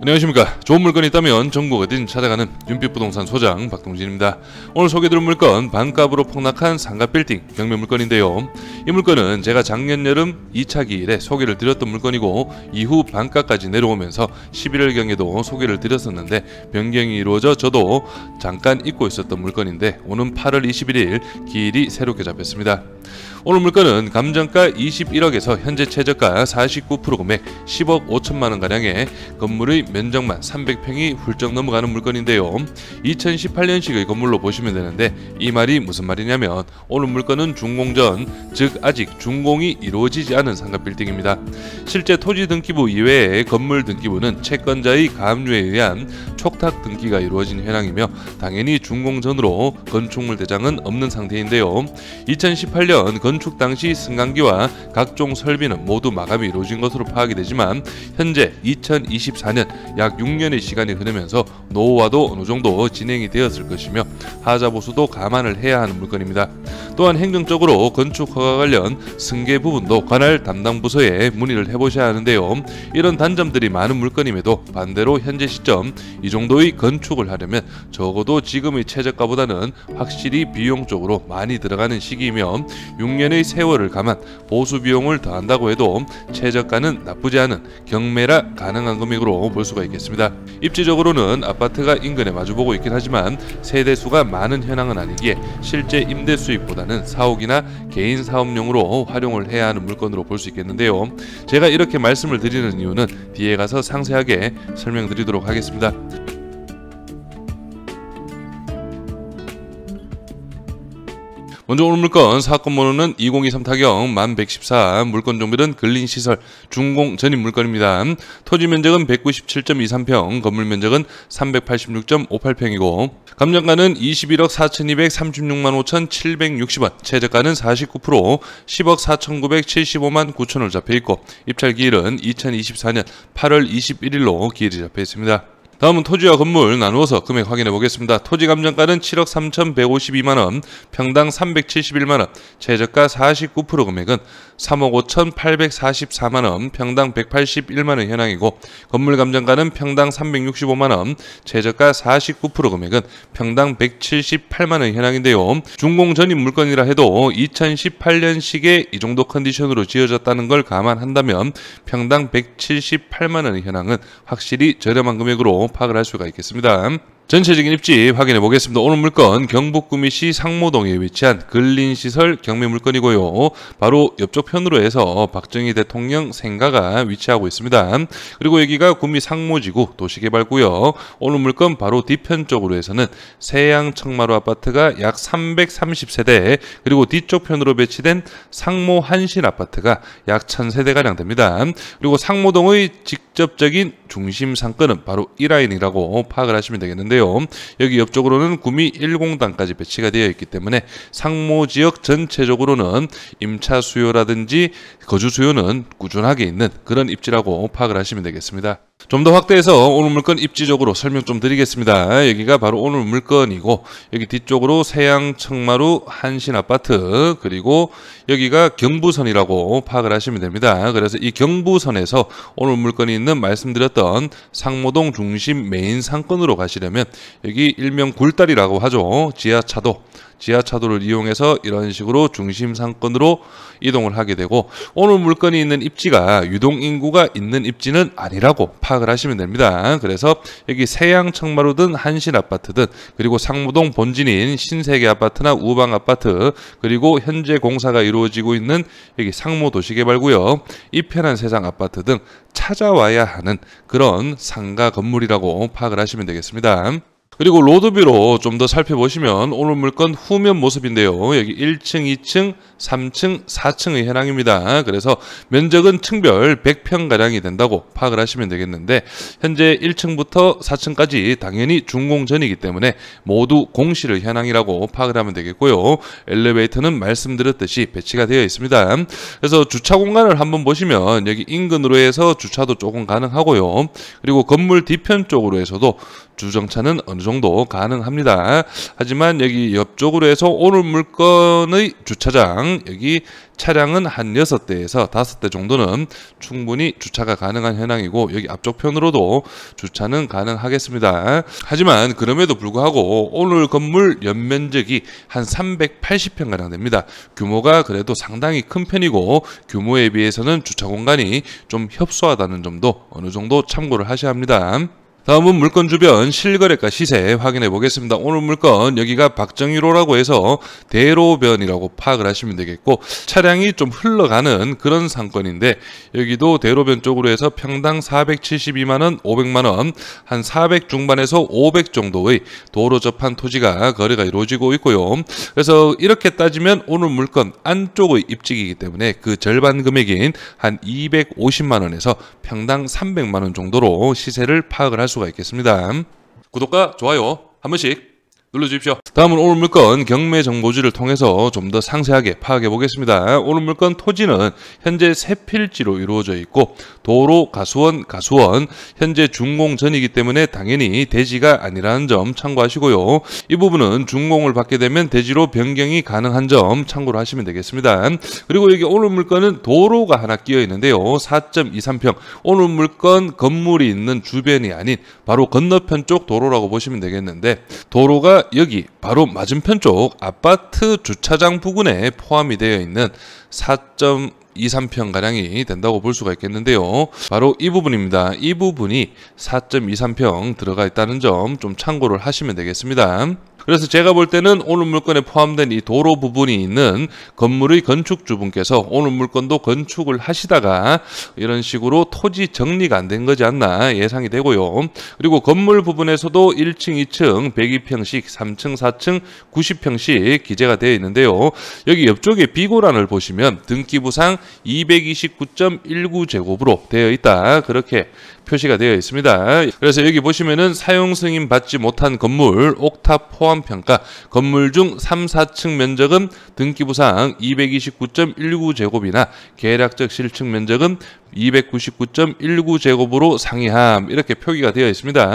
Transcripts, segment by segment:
안녕하십니까 좋은 물건이 있다면 전국 어딘 찾아가는 윤빛부동산 소장 박동진입니다 오늘 소개드릴 해 물건 반값으로 폭락한 상가빌딩 경매 물건인데요 이 물건은 제가 작년 여름 2차 기일에 소개를 드렸던 물건이고 이후 반값까지 내려오면서 11월경에도 소개를 드렸었는데 변경이 이루어져 저도 잠깐 잊고 있었던 물건인데 오는 8월 21일 기일이 새롭게 잡혔습니다 오늘 물가는 감정가 21억에서 현재 최저가 49% 금액 10억 5천만 원가량에 건물의 면적만 300평이 훌쩍 넘어가는 물건인데요. 2018년식의 건물로 보시면 되는데 이 말이 무슨 말이냐면 오늘 물건은 준공전, 즉 아직 준공이 이루어지지 않은 상가 빌딩입니다. 실제 토지 등기부 이외에 건물 등기부는 채권자의 가압류에 의한 촉탁 등기가 이루어진 현황이며 당연히 준공 전으로 건축물 대장은 없는 상태인데요. 2018년 건축 당시 승강기와 각종 설비는 모두 마감이 이루어진 것으로 파악이 되지만 현재 2024년 약 6년의 시간이 흐르면서 노후화도 어느 정도 진행이 되었을 것이며 하자 보수도 감안을 해야 하는 물건입니다. 또한 행정적으로 건축 허가 관련 승계 부분도 관할 담당 부서에 문의를 해보셔야 하는데요. 이런 단점들이 많은 물건임에도 반대로 현재 시점 이 정도의 건축을 하려면 적어도 지금의 최저가보다는 확실히 비용 쪽으로 많이 들어가는 시기이며 6년의 세월을 감안 보수 비용을 더한다고 해도 최저가는 나쁘지 않은 경매라 가능한 금액으로 볼 수가 있겠습니다. 입지적으로는 앞 아파트가 인근에 마주보고 있긴 하지만 세대수가 많은 현황은 아니기에 실제 임대 수익보다는 사옥이나 개인 사업용으로 활용을 해야 하는 물건으로 볼 수 있겠는데요. 제가 이렇게 말씀을 드리는 이유는 뒤에 가서 상세하게 설명드리도록 하겠습니다. 먼저 오늘 물건 사건 번호는 2023 타경 1114 물건 종별은 근린시설 중공 전입 물건입니다. 토지 면적은 197.23평 건물 면적은 386.58평이고 감정가는 21억 4236만 5760원 최저가는 49% 10억 4975만 9천원 잡혀있고 입찰기일은 2024년 8월 21일로 기일이 잡혀있습니다. 다음은 토지와 건물 나누어서 금액 확인해 보겠습니다. 토지 감정가는 7억 3,152만원, 평당 371만원, 최저가 49% 금액은 3억 5,844만원, 평당 181만원 현황이고 건물 감정가는 평당 365만원, 최저가 49% 금액은 평당 178만원 현황인데요. 준공 전입 물건이라 해도 2018년식에 이 정도 컨디션으로 지어졌다는 걸 감안한다면 평당 178만원 현황은 확실히 저렴한 금액으로 파악을 할 수가 있겠습니다. 전체적인 입지 확인해 보겠습니다. 오늘 물건 경북 구미시 상모동에 위치한 근린시설 경매물건이고요. 바로 옆쪽 편으로 해서 박정희 대통령 생가가 위치하고 있습니다. 그리고 여기가 구미 상모지구 도시개발구요 오늘 물건 바로 뒤편 쪽으로 해서는 세양 청마루 아파트가 약 330세대 그리고 뒤쪽 편으로 배치된 상모 한신 아파트가 약 1000세대가량 됩니다. 그리고 상모동의 직접적인 중심 상권은 바로 이라인이라고 파악을 하시면 되겠는데요. 있는데요. 여기 옆쪽으로는 구미 1공단까지 배치가 되어 있기 때문에 상모 지역 전체적으로는 임차 수요라든지 거주 수요는 꾸준하게 있는 그런 입지라고 파악을 하시면 되겠습니다. 좀더 확대해서 오늘 물건 입지적으로 설명 좀 드리겠습니다. 여기가 바로 오늘 물건이고 여기 뒤쪽으로 세양 청마루 한신 아파트 그리고 여기가 경부선이라고 파악을 하시면 됩니다. 그래서 이 경부선에서 오늘 물건이 있는 말씀드렸던 상모동 중심 메인 상권으로 가시려면 여기 일명 굴다리라고 하죠. 지하차도 지하차도를 이용해서 이런 식으로 중심 상권으로 이동을 하게 되고 오늘 물건이 있는 입지가 유동인구가 있는 입지는 아니라고 파악을 하시면 됩니다. 그래서 여기 세양 청마루든 한신 아파트든 그리고 상무동 본진인 신세계 아파트나 우방 아파트 그리고 현재 공사가 이루어지고 있는 여기 상무 도시개발구역 이편한 세상 아파트 등 찾아와야 하는 그런 상가 건물이라고 파악을 하시면 되겠습니다. 그리고 로드뷰로 좀 더 살펴보시면 오늘 물건 후면 모습인데요. 여기 1층, 2층, 3층, 4층의 현황입니다. 그래서 면적은 층별 100평가량이 된다고 파악을 하시면 되겠는데 현재 1층부터 4층까지 당연히 중공전이기 때문에 모두 공실의 현황이라고 파악을 하면 되겠고요. 엘리베이터는 말씀드렸듯이 배치가 되어 있습니다. 그래서 주차 공간을 한번 보시면 여기 인근으로 해서 주차도 조금 가능하고요. 그리고 건물 뒤편 쪽으로 해서도 주정차는 어느 정도 정도 가능합니다. 하지만 여기 옆쪽으로 해서 오늘 물건의 주차장 여기 차량은 한 6대에서 5대 정도는 충분히 주차가 가능한 현황이고 여기 앞쪽 편으로도 주차는 가능하겠습니다. 하지만 그럼에도 불구하고 오늘 건물 연면적이 한 380평가량 됩니다. 규모가 그래도 상당히 큰 편이고 규모에 비해서는 주차 공간이 좀 협소하다는 점도 어느 정도 참고를 하셔야 합니다. 다음은 물건 주변 실거래가 시세 확인해 보겠습니다. 오늘 물건 여기가 박정희로라고 해서 대로변이라고 파악을 하시면 되겠고 차량이 좀 흘러가는 그런 상권인데 여기도 대로변 쪽으로 해서 평당 472만원, 500만원 한 400 중반에서 500 정도의 도로 접한 토지가 거래가 이루어지고 있고요. 그래서 이렇게 따지면 오늘 물건 안쪽의 입지이기 때문에 그 절반 금액인 한 250만원에서 평당 300만원 정도로 시세를 파악을 할수 수가 있겠습니다. 구독과 좋아요 한 번씩 눌러주십시오. 다음은 오늘 물건 경매 정보지를 통해서 좀 더 상세하게 파악해 보겠습니다. 오늘 물건 토지는 현재 세 필지로 이루어져 있고 도로, 가수원, 가수원 현재 준공전이기 때문에 당연히 대지가 아니라는 점 참고하시고요. 이 부분은 준공을 받게 되면 대지로 변경이 가능한 점참고를 하시면 되겠습니다. 그리고 여기 오늘 물건은 도로가 하나 끼어 있는데요. 4.23평 오늘 물건 건물이 있는 주변이 아닌 바로 건너편 쪽 도로라고 보시면 되겠는데 도로가 그러니까 여기 바로 맞은편 쪽 아파트 주차장 부근에 포함이 되어 있는 4.23평가량이 된다고 볼 수가 있겠는데요. 바로 이 부분입니다. 이 부분이 4.23평 들어가 있다는 점 좀 참고를 하시면 되겠습니다. 그래서 제가 볼 때는 오늘 물건에 포함된 이 도로 부분이 있는 건물의 건축주분께서 오늘 물건도 건축을 하시다가 이런 식으로 토지 정리가 안 된 거지 않나 예상이 되고요. 그리고 건물 부분에서도 1층, 2층 102평씩, 3층, 4층 90평씩 기재가 되어 있는데요. 여기 옆쪽에 비고란을 보시면 등기부상 229.19제곱으로 되어 있다. 그렇게 표시가 되어 있습니다. 그래서 여기 보시면은 사용 승인 받지 못한 건물 옥탑 포함 평가 건물 중 3, 4층 면적은 등기부상 229.19제곱이나 계략적 실측 면적은 299.19제곱으로 상이함 이렇게 표기가 되어 있습니다.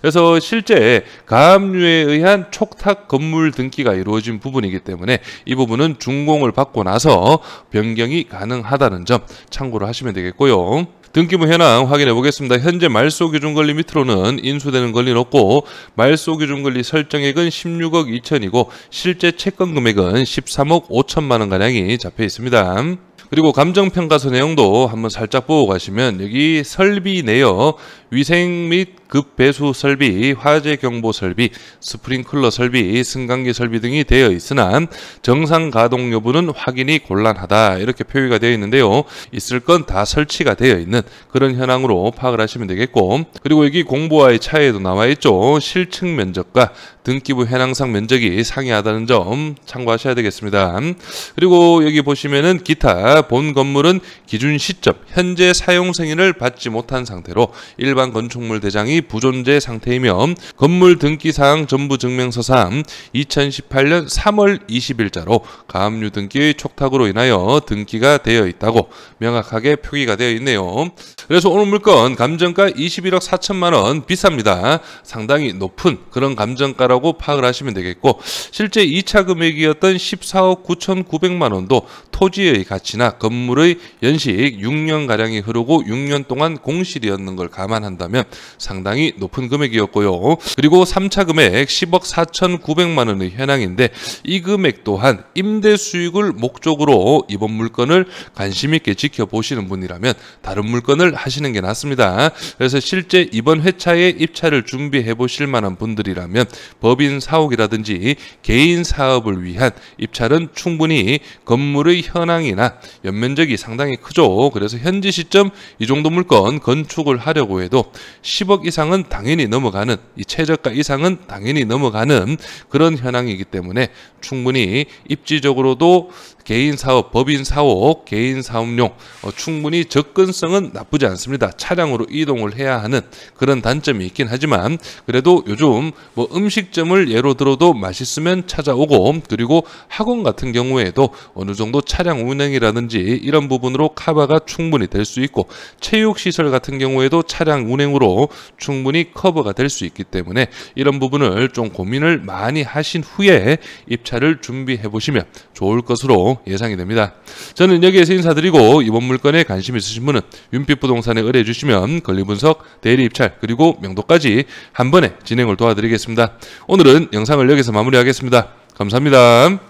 그래서 실제 가압류에 의한 촉탁 건물 등기가 이루어진 부분이기 때문에 이 부분은 준공을 받고 나서 변경이 가능하다는 점 참고를 하시면 되겠고요. 등기부 현황 확인해 보겠습니다. 현재 말소 기준 권리 밑으로는 인수되는 권리는 없고 말소 기준 권리 설정액은 16억 2천이고 실제 채권 금액은 13억 5천만 원가량이 잡혀 있습니다. 그리고 감정평가서 내용도 한번 살짝 보고 가시면 여기 설비 내역, 위생 및 급배수 설비, 화재 경보 설비, 스프링클러 설비, 승강기 설비 등이 되어 있으나 정상 가동 여부는 확인이 곤란하다 이렇게 표기가 되어 있는데요. 있을 건 다 설치가 되어 있는 그런 현황으로 파악을 하시면 되겠고 그리고 여기 공보와의 차이도 나와 있죠. 실측 면적과 등기부 현황상 면적이 상이하다는 점 참고하셔야 되겠습니다. 그리고 여기 보시면은 기타 본 건물은 기준 시점 현재 사용 승인을 받지 못한 상태로 일반 건축물 대장이 부존재 상태이며 건물 등기사항 전부 증명서상 2018년 3월 20일자로 가압류 등기의 촉탁으로 인하여 등기가 되어 있다고 명확하게 표기가 되어 있네요. 그래서 오늘 물건 감정가 21억 4천만 원 비쌉니다. 상당히 높은 그런 감정가라고 파악을 하시면 되겠고 실제 2차 금액이었던 14억 9,900만 원도 토지의 가치나 있으 건물의 연식 6년가량이 흐르고 6년 동안 공실이었는 걸 감안한다면 상당히 높은 금액이었고요. 그리고 3차 금액 10억 4,900만 원의 현황인데 이 금액 또한 임대 수익을 목적으로 이번 물건을 관심 있게 지켜보시는 분이라면 다른 물건을 하시는 게 낫습니다. 그래서 실제 이번 회차에 입찰을 준비해 보실 만한 분들이라면 법인 사옥이라든지 개인 사업을 위한 입찰은 충분히 건물의 현황이나 연면적이 상당히 크죠. 그래서 현지 시점 이 정도 물건 건축을 하려고 해도 10억 이상은 당연히 넘어가는 이 최저가 이상은 당연히 넘어가는 그런 현황이기 때문에 충분히 입지적으로도 개인 사업, 법인 사업, 개인 사업용 어, 충분히 접근성은 나쁘지 않습니다. 차량으로 이동을 해야 하는 그런 단점이 있긴 하지만 그래도 요즘 뭐 음식점을 예로 들어도 맛있으면 찾아오고 그리고 학원 같은 경우에도 어느 정도 차량 운행이라든지 이런 부분으로 커버가 충분히 될 수 있고 체육시설 같은 경우에도 차량 운행으로 충분히 커버가 될 수 있기 때문에 이런 부분을 좀 고민을 많이 하신 후에 입찰을 준비해 보시면 좋을 것으로 예상이 됩니다. 저는 여기에서 인사드리고 이번 물건에 관심 있으신 분은 윤빛 부동산에 의뢰해 주시면 권리 분석, 대리 입찰 그리고 명도까지 한 번에 진행을 도와드리겠습니다. 오늘은 영상을 여기서 마무리하겠습니다. 감사합니다.